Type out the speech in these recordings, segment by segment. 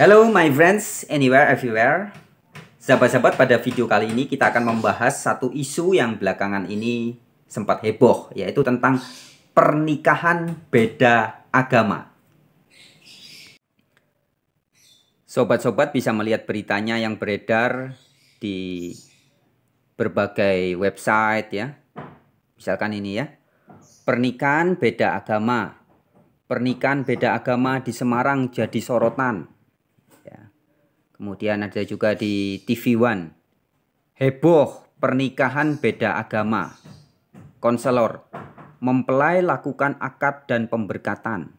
Hello my friends, anywhere, everywhere. Sahabat-sahabat, pada video kali ini kita akan membahas satu isu yang belakangan ini sempat heboh, yaitu tentang pernikahan beda agama. Sobat-sobat bisa melihat beritanya yang beredar di berbagai website ya. Misalkan ini ya. Pernikahan beda agama. Pernikahan beda agama di Semarang jadi sorotan. Kemudian ada juga di TV One. Heboh pernikahan beda agama. Konselor mempelai lakukan akad dan pemberkatan.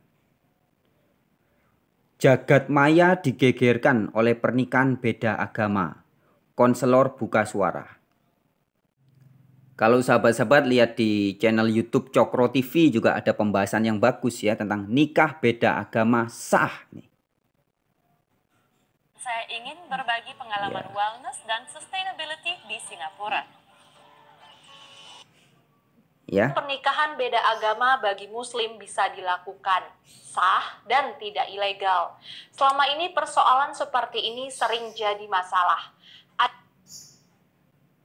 Jagat maya digegerkan oleh pernikahan beda agama. Konselor buka suara. Kalau sahabat-sahabat lihat di channel YouTube Cokro TV juga ada pembahasan yang bagus ya tentang nikah beda agama sah nih saya ingin berbagi pengalaman iya. wellness dan sustainability di Singapura. Yeah. Pernikahan beda agama bagi Muslim bisa dilakukan sah dan tidak ilegal. Selama ini, persoalan seperti ini sering jadi masalah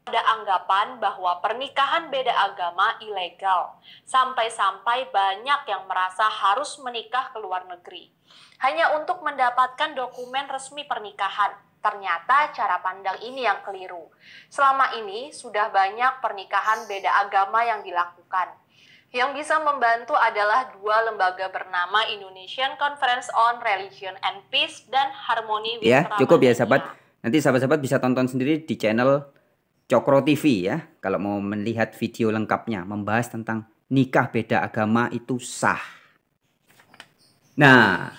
ada anggapan bahwa pernikahan beda agama ilegal. Sampai-sampai banyak yang merasa harus menikah ke luar negeri. Hanya untuk mendapatkan dokumen resmi pernikahan. Ternyata cara pandang ini yang keliru. Selama ini sudah banyak pernikahan beda agama yang dilakukan. Yang bisa membantu adalah dua lembaga bernama Indonesian Conference on Religion and Peace dan Harmony ya, with Ya, cukup ya sahabat. Nanti sahabat-sahabat bisa tonton sendiri di channel Cokro TV ya, kalau mau melihat video lengkapnya membahas tentang nikah beda agama itu sah. Nah,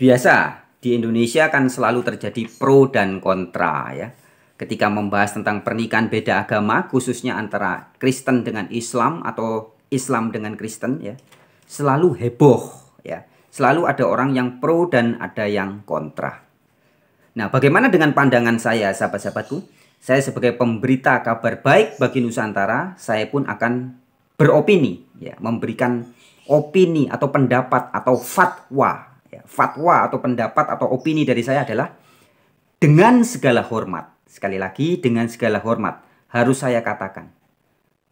biasa di Indonesia kan selalu terjadi pro dan kontra ya. Ketika membahas tentang pernikahan beda agama khususnya antara Kristen dengan Islam atau Islam dengan Kristen ya, selalu heboh ya. Selalu ada orang yang pro dan ada yang kontra. Nah, bagaimana dengan pandangan saya sahabat-sahabatku? Saya sebagai pemberita kabar baik bagi Nusantara, saya pun akan beropini, ya, memberikan opini atau pendapat atau fatwa. Ya, fatwa atau pendapat atau opini dari saya adalah dengan segala hormat. Sekali lagi, dengan segala hormat harus saya katakan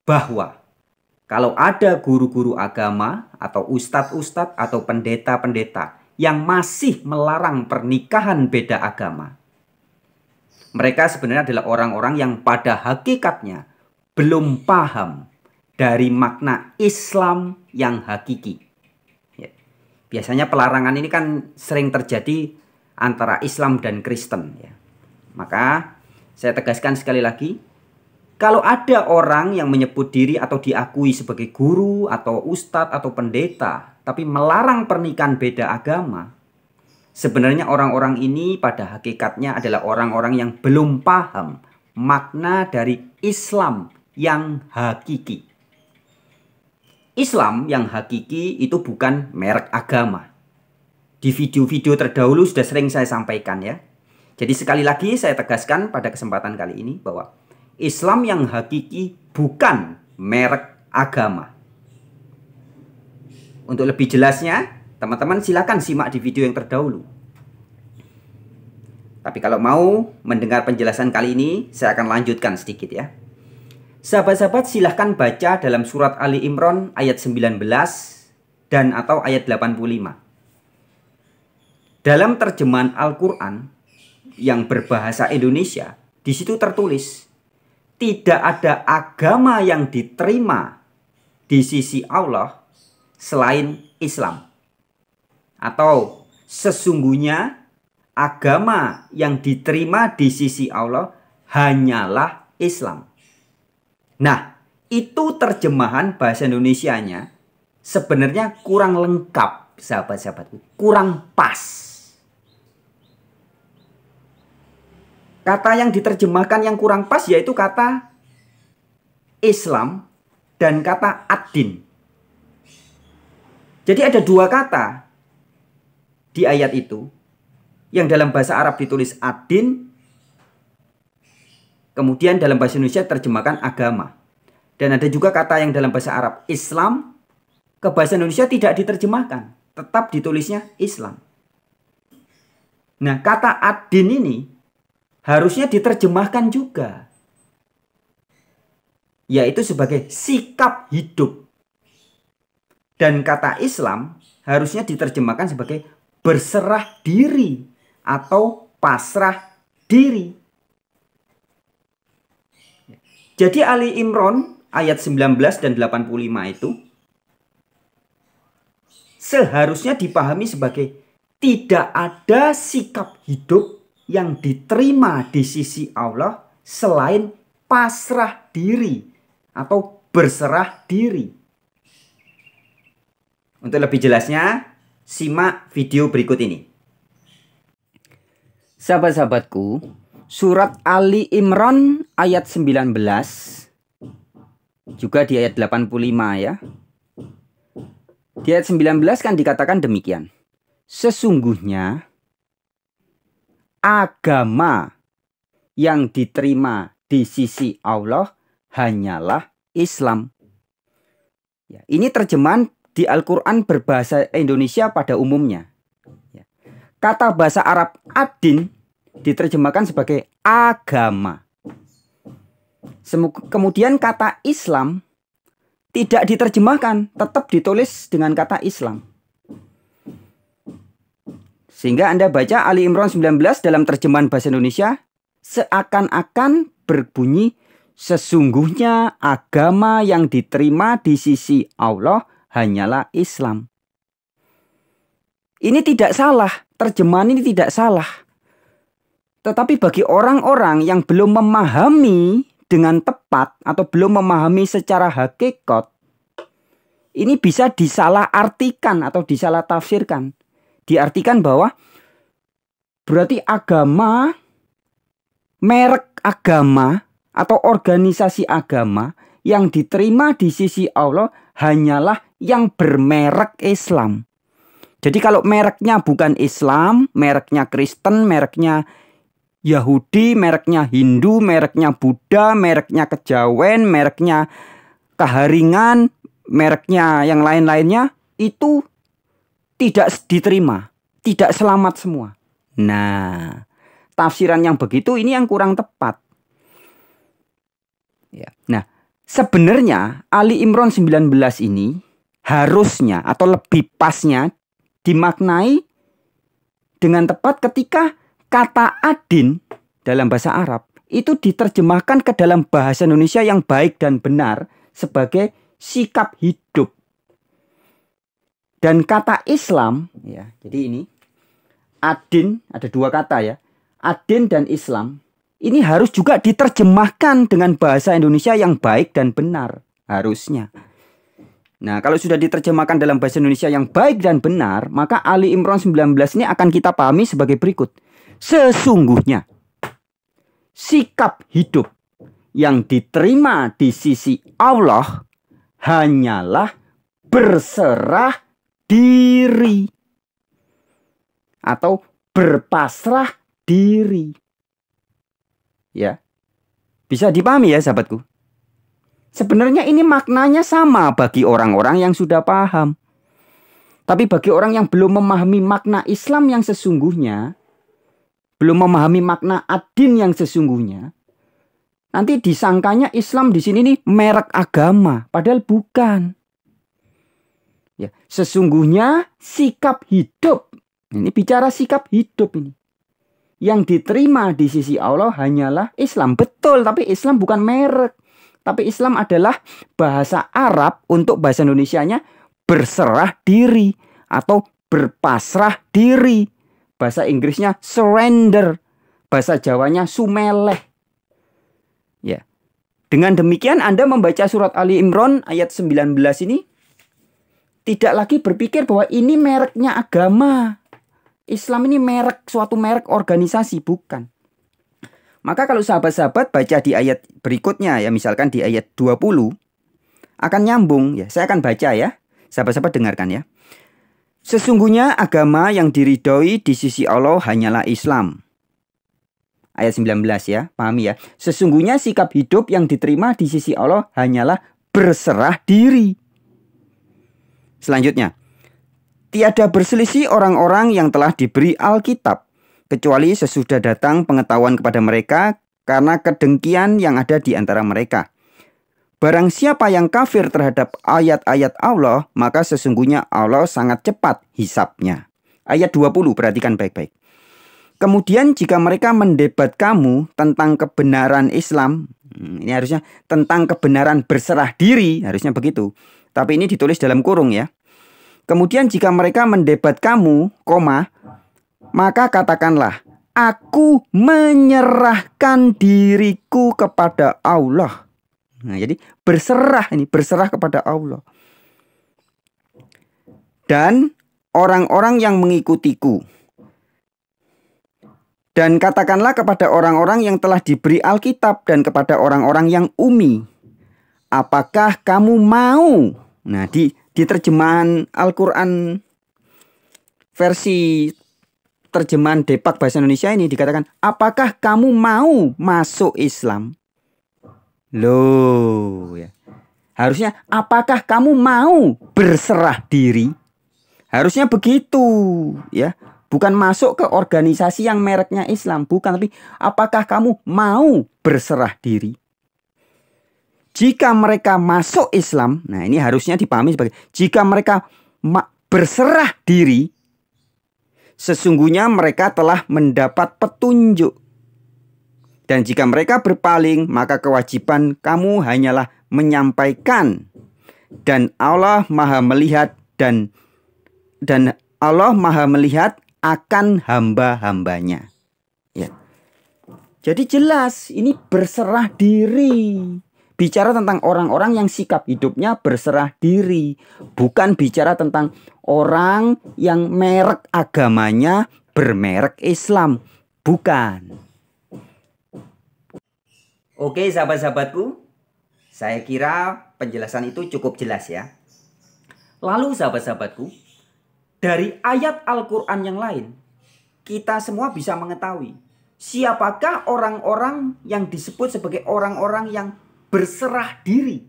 bahwa kalau ada guru-guru agama atau ustadz-ustadz atau pendeta-pendeta yang masih melarang pernikahan beda agama, mereka sebenarnya adalah orang-orang yang pada hakikatnya belum paham dari makna Islam yang hakiki. Ya. Biasanya pelarangan ini kan sering terjadi antara Islam dan Kristen. Ya. Maka saya tegaskan sekali lagi, kalau ada orang yang menyebut diri atau diakui sebagai guru atau ustadz atau pendeta, tapi melarang pernikahan beda agama, Sebenarnya orang-orang ini pada hakikatnya adalah orang-orang yang belum paham makna dari Islam yang hakiki. Islam yang hakiki itu bukan merek agama. Di video-video terdahulu sudah sering saya sampaikan ya. Jadi sekali lagi saya tegaskan pada kesempatan kali ini bahwa Islam yang hakiki bukan merek agama. Untuk lebih jelasnya, Teman-teman silakan simak di video yang terdahulu. Tapi kalau mau mendengar penjelasan kali ini, saya akan lanjutkan sedikit ya. Sahabat-sahabat silahkan baca dalam surat Ali Imran ayat 19 dan atau ayat 85. Dalam terjemahan Al-Quran yang berbahasa Indonesia, di situ tertulis, tidak ada agama yang diterima di sisi Allah selain Islam atau sesungguhnya agama yang diterima di sisi Allah hanyalah Islam. Nah, itu terjemahan bahasa Indonesianya sebenarnya kurang lengkap, sahabat-sahabatku, kurang pas. Kata yang diterjemahkan yang kurang pas yaitu kata Islam dan kata ad Jadi ada dua kata di ayat itu yang dalam bahasa Arab ditulis adin kemudian dalam bahasa Indonesia terjemahkan agama. Dan ada juga kata yang dalam bahasa Arab Islam ke bahasa Indonesia tidak diterjemahkan, tetap ditulisnya Islam. Nah, kata adin ini harusnya diterjemahkan juga. Yaitu sebagai sikap hidup. Dan kata Islam harusnya diterjemahkan sebagai berserah diri atau pasrah diri. Jadi Ali Imron ayat 19 dan 85 itu seharusnya dipahami sebagai tidak ada sikap hidup yang diterima di sisi Allah selain pasrah diri atau berserah diri. Untuk lebih jelasnya, Simak video berikut ini. Sahabat-sahabatku, surat Ali Imran ayat 19 juga di ayat 85 ya. Di ayat 19 kan dikatakan demikian. Sesungguhnya agama yang diterima di sisi Allah hanyalah Islam. Ya, ini terjemahan di Al-Quran berbahasa Indonesia pada umumnya. Ya. Kata bahasa Arab adin diterjemahkan sebagai agama. Kemudian kata Islam tidak diterjemahkan, tetap ditulis dengan kata Islam. Sehingga Anda baca Ali Imran 19 dalam terjemahan bahasa Indonesia seakan-akan berbunyi sesungguhnya agama yang diterima di sisi Allah hanyalah Islam. Ini tidak salah, terjemahan ini tidak salah. Tetapi bagi orang-orang yang belum memahami dengan tepat atau belum memahami secara hakikat, ini bisa disalahartikan atau disalah tafsirkan. Diartikan bahwa berarti agama, merek agama atau organisasi agama yang diterima di sisi Allah hanyalah yang bermerek Islam. Jadi kalau mereknya bukan Islam, mereknya Kristen, mereknya Yahudi, mereknya Hindu, mereknya Buddha, mereknya Kejawen, mereknya Keharingan, mereknya yang lain-lainnya itu tidak diterima, tidak selamat semua. Nah, tafsiran yang begitu ini yang kurang tepat. Ya. Nah, sebenarnya Ali Imron 19 ini harusnya atau lebih pasnya dimaknai dengan tepat ketika kata adin dalam bahasa Arab itu diterjemahkan ke dalam bahasa Indonesia yang baik dan benar sebagai sikap hidup. Dan kata Islam, ya, jadi ini adin ada dua kata ya. Adin dan Islam ini harus juga diterjemahkan dengan bahasa Indonesia yang baik dan benar harusnya. Nah, kalau sudah diterjemahkan dalam bahasa Indonesia yang baik dan benar, maka Ali Imran 19 ini akan kita pahami sebagai berikut. Sesungguhnya sikap hidup yang diterima di sisi Allah hanyalah berserah diri atau berpasrah diri. Ya. Bisa dipahami ya sahabatku? Sebenarnya ini maknanya sama bagi orang-orang yang sudah paham. Tapi bagi orang yang belum memahami makna Islam yang sesungguhnya, belum memahami makna adin yang sesungguhnya, nanti disangkanya Islam di sini nih merek agama, padahal bukan. Ya, sesungguhnya sikap hidup. Ini bicara sikap hidup ini. Yang diterima di sisi Allah hanyalah Islam. Betul, tapi Islam bukan merek. Tapi Islam adalah bahasa Arab untuk bahasa Indonesianya berserah diri atau berpasrah diri. Bahasa Inggrisnya surrender, bahasa Jawanya sumeleh. Ya. Dengan demikian Anda membaca surat Ali Imran ayat 19 ini tidak lagi berpikir bahwa ini mereknya agama. Islam ini merek suatu merek organisasi bukan. Maka kalau sahabat-sahabat baca di ayat berikutnya ya misalkan di ayat 20 akan nyambung ya. Saya akan baca ya. Sahabat-sahabat dengarkan ya. Sesungguhnya agama yang diridhoi di sisi Allah hanyalah Islam. Ayat 19 ya, pahami ya. Sesungguhnya sikap hidup yang diterima di sisi Allah hanyalah berserah diri. Selanjutnya, tiada berselisih orang-orang yang telah diberi Alkitab kecuali sesudah datang pengetahuan kepada mereka karena kedengkian yang ada di antara mereka. Barang siapa yang kafir terhadap ayat-ayat Allah, maka sesungguhnya Allah sangat cepat hisapnya. Ayat 20, perhatikan baik-baik. Kemudian jika mereka mendebat kamu tentang kebenaran Islam, hmm, ini harusnya tentang kebenaran berserah diri, harusnya begitu. Tapi ini ditulis dalam kurung ya. Kemudian jika mereka mendebat kamu, koma, maka katakanlah, aku menyerahkan diriku kepada Allah. Nah, jadi berserah ini, berserah kepada Allah. Dan orang-orang yang mengikutiku. Dan katakanlah kepada orang-orang yang telah diberi Alkitab dan kepada orang-orang yang umi. Apakah kamu mau? Nah, di, di terjemahan Al-Quran versi terjemahan Depak bahasa Indonesia ini dikatakan, apakah kamu mau masuk Islam? Loh, ya. harusnya apakah kamu mau berserah diri? Harusnya begitu, ya. Bukan masuk ke organisasi yang mereknya Islam, bukan, tapi apakah kamu mau berserah diri? Jika mereka masuk Islam, nah ini harusnya dipahami sebagai jika mereka berserah diri, sesungguhnya mereka telah mendapat petunjuk. Dan jika mereka berpaling, maka kewajiban kamu hanyalah menyampaikan. Dan Allah Maha melihat dan dan Allah Maha melihat akan hamba-hambanya. Ya. Jadi jelas ini berserah diri bicara tentang orang-orang yang sikap hidupnya berserah diri, bukan bicara tentang orang yang merek agamanya bermerek Islam, bukan. Oke, sahabat-sahabatku, saya kira penjelasan itu cukup jelas ya. Lalu sahabat-sahabatku, dari ayat Al-Qur'an yang lain, kita semua bisa mengetahui siapakah orang-orang yang disebut sebagai orang-orang yang berserah diri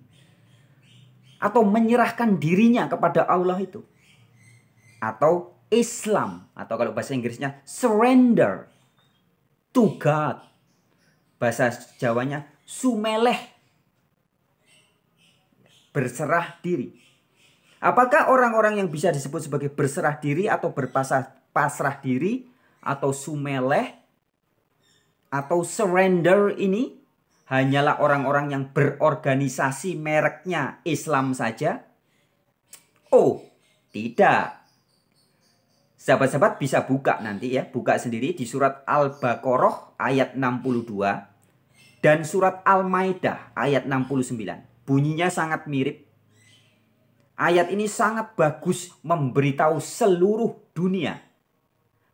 atau menyerahkan dirinya kepada Allah itu atau Islam atau kalau bahasa Inggrisnya surrender to God bahasa Jawanya sumeleh berserah diri apakah orang-orang yang bisa disebut sebagai berserah diri atau berpasrah pasrah diri atau sumeleh atau surrender ini hanyalah orang-orang yang berorganisasi mereknya Islam saja? Oh, tidak. Sahabat-sahabat bisa buka nanti ya, buka sendiri di surat Al-Baqarah ayat 62 dan surat Al-Maidah ayat 69. Bunyinya sangat mirip. Ayat ini sangat bagus memberitahu seluruh dunia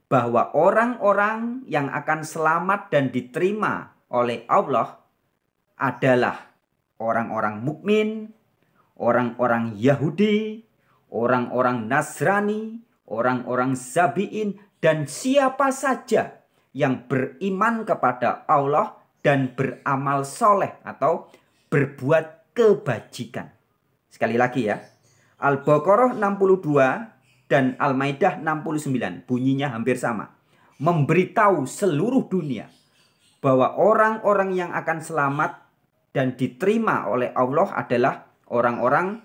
bahwa orang-orang yang akan selamat dan diterima oleh Allah adalah orang-orang mukmin, orang-orang Yahudi, orang-orang Nasrani, orang-orang Zabiin, dan siapa saja yang beriman kepada Allah dan beramal soleh atau berbuat kebajikan. Sekali lagi ya, Al-Baqarah 62 dan Al-Maidah 69 bunyinya hampir sama. Memberitahu seluruh dunia bahwa orang-orang yang akan selamat dan diterima oleh Allah adalah orang-orang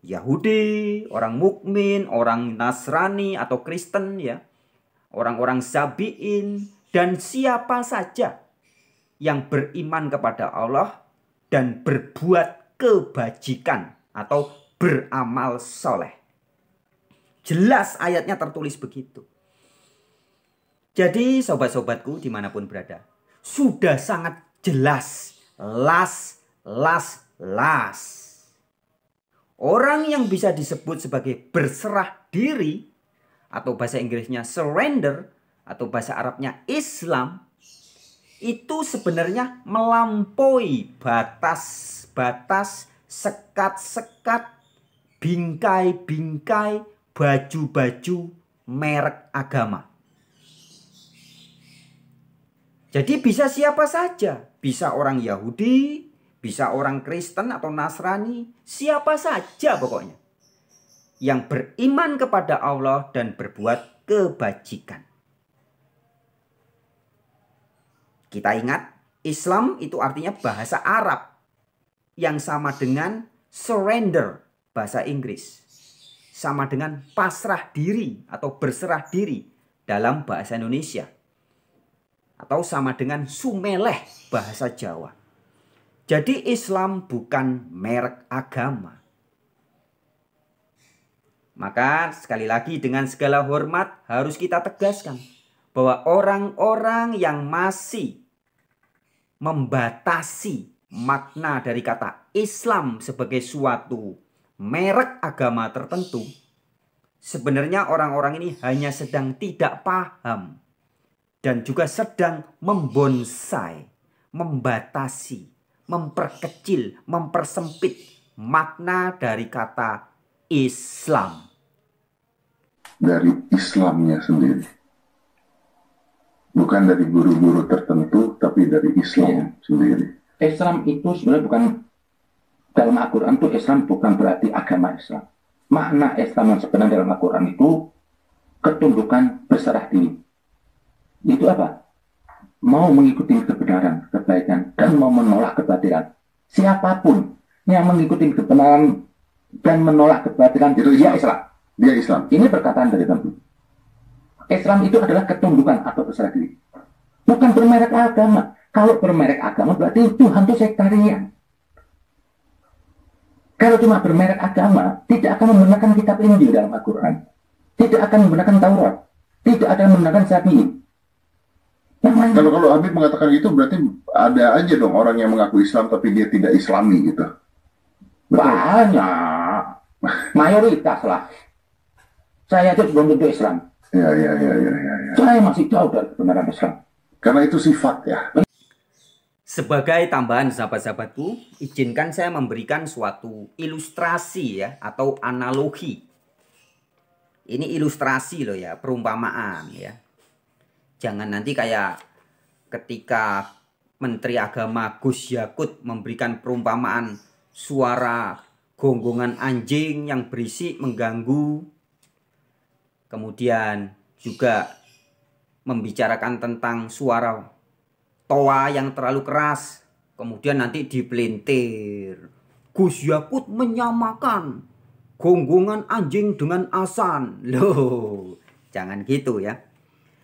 Yahudi, orang mukmin, orang Nasrani atau Kristen ya. Orang-orang Sabiin dan siapa saja yang beriman kepada Allah dan berbuat kebajikan atau beramal soleh. Jelas ayatnya tertulis begitu. Jadi sobat-sobatku dimanapun berada, sudah sangat jelas las, las, las. Orang yang bisa disebut sebagai berserah diri atau bahasa Inggrisnya surrender atau bahasa Arabnya Islam itu sebenarnya melampaui batas-batas sekat-sekat bingkai-bingkai baju-baju merek agama. Jadi bisa siapa saja bisa orang Yahudi, bisa orang Kristen atau Nasrani, siapa saja pokoknya. Yang beriman kepada Allah dan berbuat kebajikan. Kita ingat, Islam itu artinya bahasa Arab yang sama dengan surrender bahasa Inggris. Sama dengan pasrah diri atau berserah diri dalam bahasa Indonesia atau sama dengan sumeleh bahasa Jawa. Jadi Islam bukan merek agama. Maka sekali lagi dengan segala hormat harus kita tegaskan bahwa orang-orang yang masih membatasi makna dari kata Islam sebagai suatu merek agama tertentu sebenarnya orang-orang ini hanya sedang tidak paham dan juga sedang membonsai, membatasi, memperkecil, mempersempit makna dari kata Islam. Dari Islamnya sendiri. Bukan dari guru-guru tertentu, tapi dari Islam iya. sendiri. Islam itu sebenarnya bukan, dalam Al-Quran itu Islam bukan berarti agama Islam. Makna Islam yang sebenarnya dalam Al-Quran itu ketundukan berserah diri itu apa? Mau mengikuti kebenaran, kebaikan, dan mau menolak kebatilan. Siapapun yang mengikuti kebenaran dan menolak kebatilan, itu Islam. dia Islam. Dia Islam. Ini perkataan dari Nabi. Islam itu adalah ketundukan atau berserah diri. Bukan bermerek agama. Kalau bermerek agama berarti Tuhan itu sektarian. Kalau cuma bermerek agama, tidak akan menggunakan kitab Injil dalam Al-Quran. Tidak akan menggunakan Taurat. Tidak akan menggunakan Sabiin. Hmm. Kalau kalau Habib mengatakan gitu berarti ada aja dong orang yang mengaku Islam tapi dia tidak Islami gitu. Betul? Banyak, mayoritas lah. Saya itu belum tentu Islam. Ya, ya, ya, ya, ya, ya. Saya masih jauh dari kebenaran Islam. Karena itu sifat ya. Sebagai tambahan sahabat-sahabatku, izinkan saya memberikan suatu ilustrasi ya atau analogi. Ini ilustrasi loh ya, perumpamaan ya jangan nanti kayak ketika Menteri Agama Gus Yakut memberikan perumpamaan suara gonggongan anjing yang berisik mengganggu. Kemudian juga membicarakan tentang suara toa yang terlalu keras. Kemudian nanti dipelintir. Gus Yakut menyamakan gonggongan anjing dengan asan. Loh, jangan gitu ya.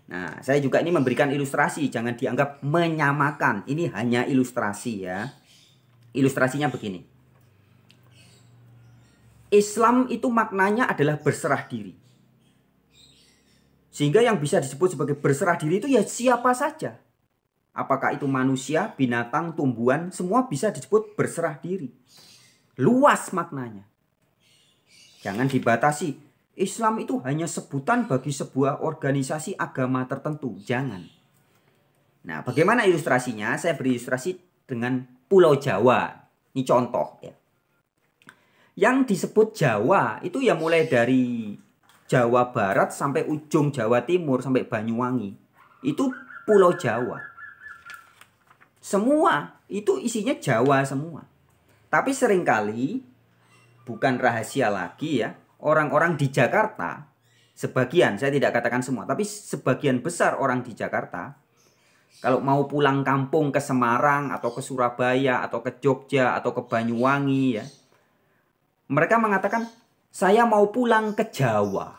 Nah, saya juga ini memberikan ilustrasi, jangan dianggap menyamakan. Ini hanya ilustrasi ya. Ilustrasinya begini. Islam itu maknanya adalah berserah diri. Sehingga yang bisa disebut sebagai berserah diri itu ya siapa saja. Apakah itu manusia, binatang, tumbuhan, semua bisa disebut berserah diri. Luas maknanya. Jangan dibatasi Islam itu hanya sebutan bagi sebuah organisasi agama tertentu. Jangan. Nah, bagaimana ilustrasinya? Saya beri ilustrasi dengan Pulau Jawa. Ini contoh ya. Yang disebut Jawa itu ya mulai dari Jawa Barat sampai ujung Jawa Timur sampai Banyuwangi. Itu Pulau Jawa. Semua itu isinya Jawa semua. Tapi seringkali bukan rahasia lagi ya, orang-orang di Jakarta, sebagian, saya tidak katakan semua, tapi sebagian besar orang di Jakarta, kalau mau pulang kampung ke Semarang atau ke Surabaya atau ke Jogja atau ke Banyuwangi ya, mereka mengatakan saya mau pulang ke Jawa.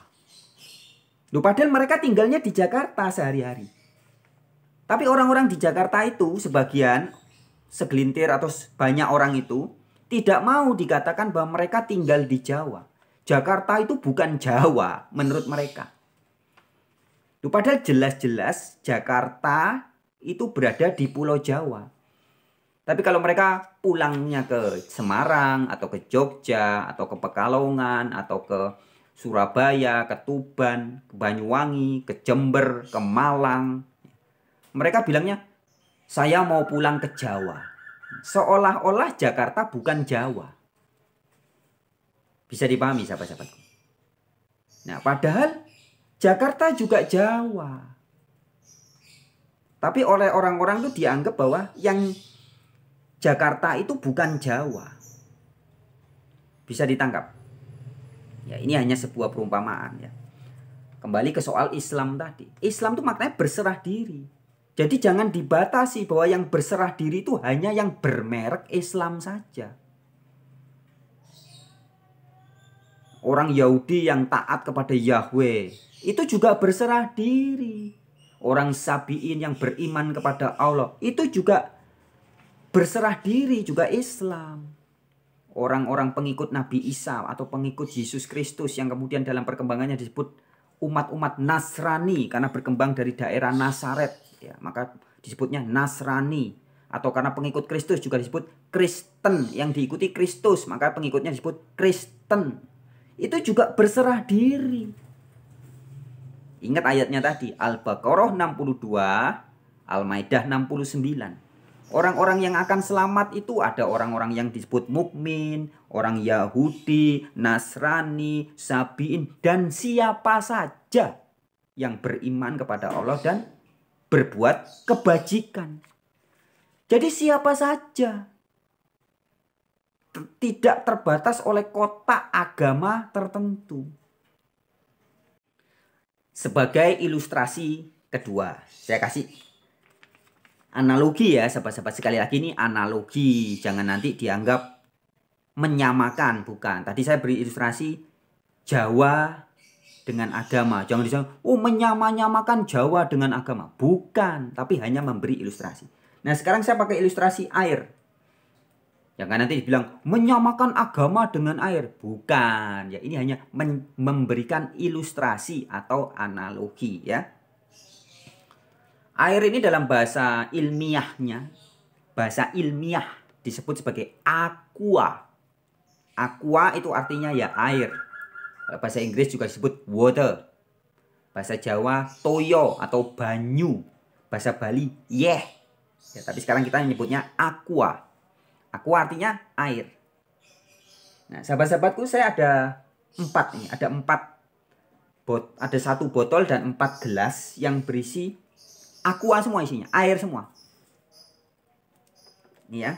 Loh, padahal mereka tinggalnya di Jakarta sehari-hari. Tapi orang-orang di Jakarta itu sebagian segelintir atau banyak orang itu tidak mau dikatakan bahwa mereka tinggal di Jawa. Jakarta itu bukan Jawa menurut mereka. Itu padahal jelas-jelas Jakarta itu berada di Pulau Jawa. Tapi kalau mereka pulangnya ke Semarang atau ke Jogja atau ke Pekalongan atau ke Surabaya, ke Tuban, ke Banyuwangi, ke Jember, ke Malang, mereka bilangnya saya mau pulang ke Jawa. Seolah-olah Jakarta bukan Jawa. Bisa dipahami sahabat-sahabatku. Nah, padahal Jakarta juga Jawa. Tapi oleh orang-orang itu dianggap bahwa yang Jakarta itu bukan Jawa. Bisa ditangkap. Ya, ini hanya sebuah perumpamaan ya. Kembali ke soal Islam tadi. Islam itu maknanya berserah diri. Jadi jangan dibatasi bahwa yang berserah diri itu hanya yang bermerek Islam saja. Orang Yahudi yang taat kepada Yahweh itu juga berserah diri. Orang Sabiin yang beriman kepada Allah itu juga berserah diri, juga Islam. Orang-orang pengikut Nabi Isa atau pengikut Yesus Kristus yang kemudian dalam perkembangannya disebut umat-umat Nasrani karena berkembang dari daerah Nasaret, ya, maka disebutnya Nasrani atau karena pengikut Kristus juga disebut Kristen yang diikuti Kristus maka pengikutnya disebut Kristen itu juga berserah diri. Ingat ayatnya tadi, Al-Baqarah 62, Al-Maidah 69. Orang-orang yang akan selamat itu ada orang-orang yang disebut mukmin, orang Yahudi, Nasrani, Sabiin, dan siapa saja yang beriman kepada Allah dan berbuat kebajikan. Jadi siapa saja tidak terbatas oleh kota agama tertentu. Sebagai ilustrasi kedua, saya kasih analogi ya sahabat-sahabat sekali lagi ini analogi jangan nanti dianggap menyamakan bukan tadi saya beri ilustrasi Jawa dengan agama jangan disamakan. oh menyamakan nyamakan Jawa dengan agama bukan tapi hanya memberi ilustrasi nah sekarang saya pakai ilustrasi air Ya kan nanti dibilang menyamakan agama dengan air. Bukan. Ya ini hanya memberikan ilustrasi atau analogi ya. Air ini dalam bahasa ilmiahnya, bahasa ilmiah disebut sebagai aqua. Aqua itu artinya ya air. Bahasa Inggris juga disebut water. Bahasa Jawa toyo atau banyu. Bahasa Bali yeh. Ya, tapi sekarang kita menyebutnya aqua. Aku artinya air. Nah, sahabat-sahabatku saya ada empat nih, ada empat bot, ada satu botol dan empat gelas yang berisi aqua semua isinya, air semua. Ini ya.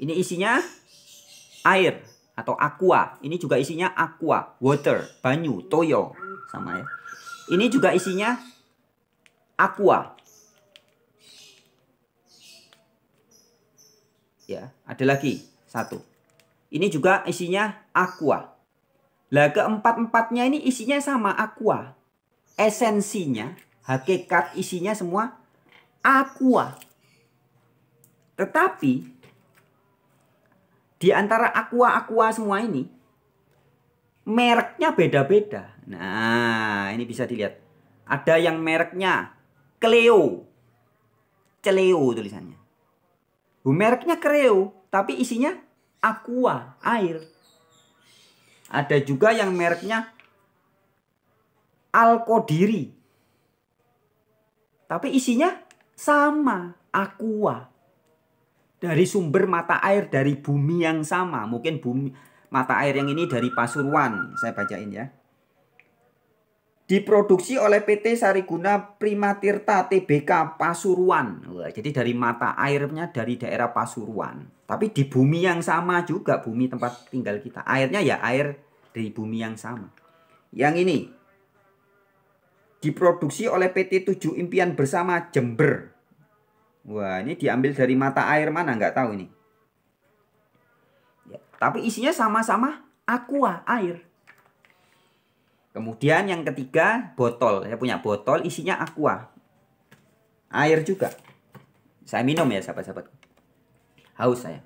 Ini isinya air atau aqua. Ini juga isinya aqua, water, banyu, toyo sama ya. Ini juga isinya aqua. ya. Ada lagi satu. Ini juga isinya aqua. Lah keempat-empatnya ini isinya sama aqua. Esensinya, hakikat isinya semua aqua. Tetapi di antara aqua-aqua semua ini mereknya beda-beda. Nah, ini bisa dilihat. Ada yang mereknya Cleo. Cleo tulisannya. Mereknya Creo, tapi isinya aqua, air. Ada juga yang mereknya Alkodiri. Tapi isinya sama, aqua. Dari sumber mata air dari bumi yang sama. Mungkin bumi mata air yang ini dari Pasuruan. Saya bacain ya diproduksi oleh PT Sariguna Primatirta TBK Pasuruan. Wah, jadi dari mata airnya dari daerah Pasuruan. Tapi di bumi yang sama juga, bumi tempat tinggal kita. Airnya ya air dari bumi yang sama. Yang ini diproduksi oleh PT 7 Impian Bersama Jember. Wah, ini diambil dari mata air mana nggak tahu ini. Ya, tapi isinya sama-sama aqua, air. Kemudian yang ketiga botol. Saya punya botol isinya aqua. Air juga. Saya minum ya sahabat-sahabat. Haus saya.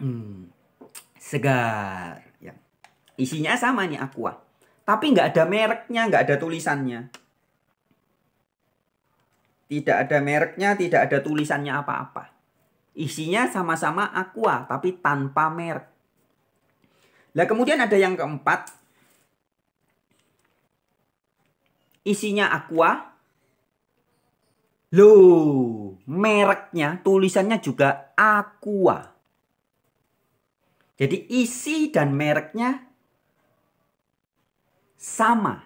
Hmm, segar. Ya. Isinya sama nih aqua. Tapi nggak ada mereknya, nggak ada tulisannya. Tidak ada mereknya, tidak ada tulisannya apa-apa. Isinya sama-sama aqua, tapi tanpa merek. Nah, kemudian ada yang keempat. Isinya aqua. Loh, mereknya tulisannya juga aqua. Jadi isi dan mereknya sama.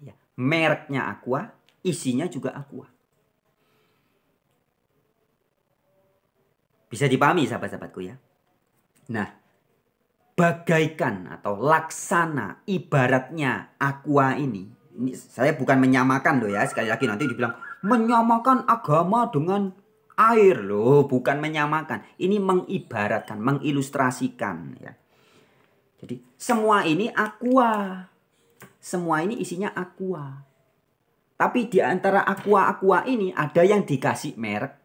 Ya, mereknya aqua, isinya juga aqua. Bisa dipahami sahabat-sahabatku ya. Nah, bagaikan atau laksana ibaratnya aqua ini. Ini saya bukan menyamakan loh ya, sekali lagi nanti dibilang menyamakan agama dengan air loh, bukan menyamakan. Ini mengibaratkan, mengilustrasikan ya. Jadi semua ini aqua. Semua ini isinya aqua. Tapi di antara aqua-aqua ini ada yang dikasih merek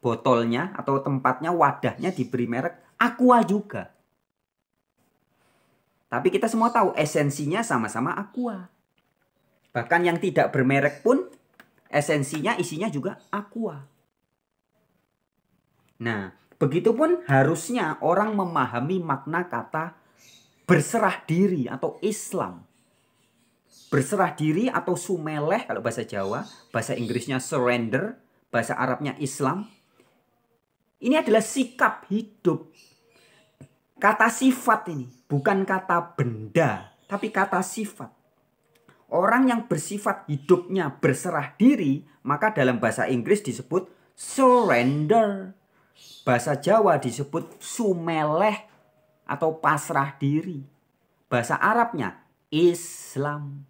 botolnya atau tempatnya wadahnya diberi merek aqua juga. Tapi kita semua tahu esensinya sama-sama aqua. Bahkan yang tidak bermerek pun esensinya isinya juga aqua. Nah, begitupun harusnya orang memahami makna kata berserah diri atau Islam. Berserah diri atau sumeleh kalau bahasa Jawa, bahasa Inggrisnya surrender, bahasa Arabnya Islam. Ini adalah sikap hidup. Kata sifat ini bukan kata benda, tapi kata sifat. Orang yang bersifat hidupnya berserah diri, maka dalam bahasa Inggris disebut surrender. Bahasa Jawa disebut sumeleh atau pasrah diri. Bahasa Arabnya Islam.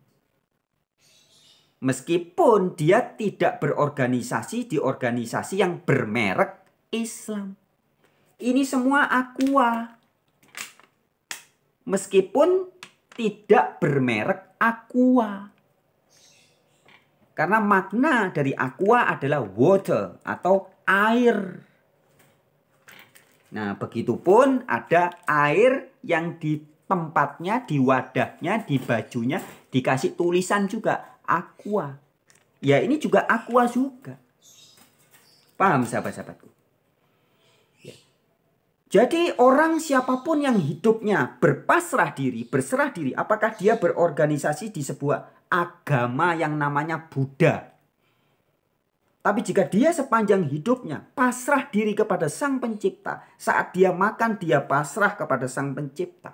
Meskipun dia tidak berorganisasi di organisasi yang bermerek Islam. Ini semua aqua meskipun tidak bermerek aqua. Karena makna dari aqua adalah water atau air. Nah, begitupun ada air yang di tempatnya, di wadahnya, di bajunya dikasih tulisan juga aqua. Ya, ini juga aqua juga. Paham sahabat-sahabatku? Jadi orang siapapun yang hidupnya berpasrah diri, berserah diri, apakah dia berorganisasi di sebuah agama yang namanya Buddha? Tapi jika dia sepanjang hidupnya pasrah diri kepada Sang Pencipta, saat dia makan dia pasrah kepada Sang Pencipta.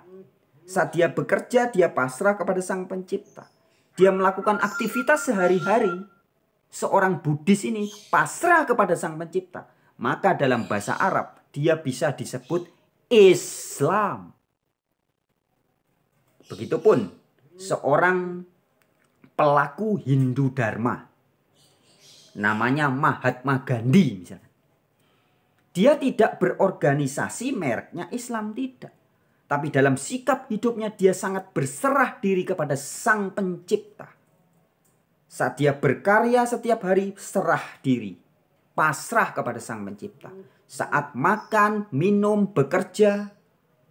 Saat dia bekerja dia pasrah kepada Sang Pencipta. Dia melakukan aktivitas sehari-hari. Seorang Buddhis ini pasrah kepada Sang Pencipta. Maka dalam bahasa Arab dia bisa disebut Islam. Begitupun seorang pelaku Hindu Dharma. Namanya Mahatma Gandhi misalnya. Dia tidak berorganisasi mereknya Islam tidak. Tapi dalam sikap hidupnya dia sangat berserah diri kepada sang pencipta. Saat dia berkarya setiap hari serah diri. Pasrah kepada sang pencipta saat makan, minum, bekerja,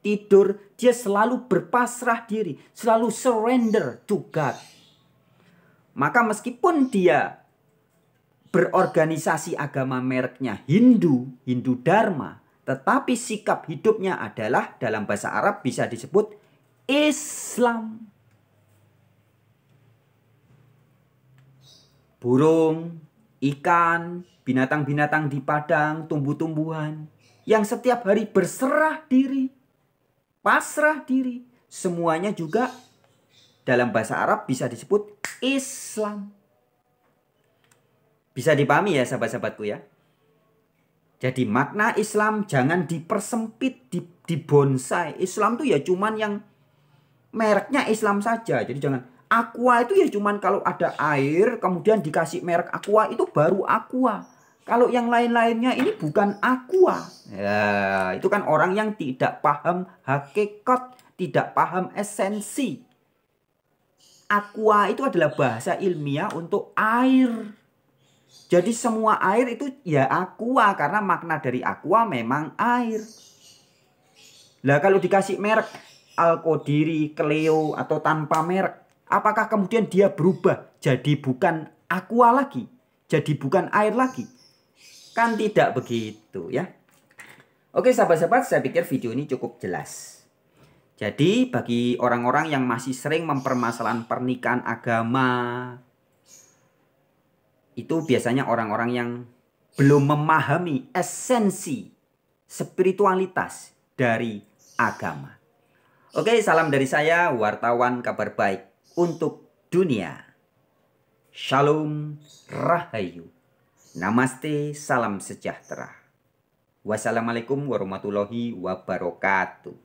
tidur, dia selalu berpasrah diri, selalu surrender to God. Maka meskipun dia berorganisasi agama mereknya Hindu, Hindu Dharma, tetapi sikap hidupnya adalah dalam bahasa Arab bisa disebut Islam. Burung, ikan, binatang-binatang di padang, tumbuh-tumbuhan yang setiap hari berserah diri, pasrah diri. Semuanya juga dalam bahasa Arab bisa disebut Islam. Bisa dipahami ya sahabat-sahabatku ya. Jadi makna Islam jangan dipersempit di, bonsai. Islam tuh ya cuman yang mereknya Islam saja. Jadi jangan aqua itu ya cuman kalau ada air kemudian dikasih merek aqua itu baru aqua. Kalau yang lain-lainnya ini bukan aqua. Ya, itu kan orang yang tidak paham hakikat, tidak paham esensi. Aqua itu adalah bahasa ilmiah untuk air. Jadi semua air itu ya aqua karena makna dari aqua memang air. Lah kalau dikasih merek Alkodiri, Cleo atau tanpa merek, apakah kemudian dia berubah jadi bukan aqua lagi? Jadi bukan air lagi? Kan tidak begitu ya. Oke sahabat-sahabat saya pikir video ini cukup jelas. Jadi bagi orang-orang yang masih sering mempermasalahan pernikahan agama itu biasanya orang-orang yang belum memahami esensi spiritualitas dari agama. Oke, salam dari saya wartawan kabar baik untuk dunia. Shalom Rahayu. Namaste, salam sejahtera. Wassalamualaikum warahmatullahi wabarakatuh.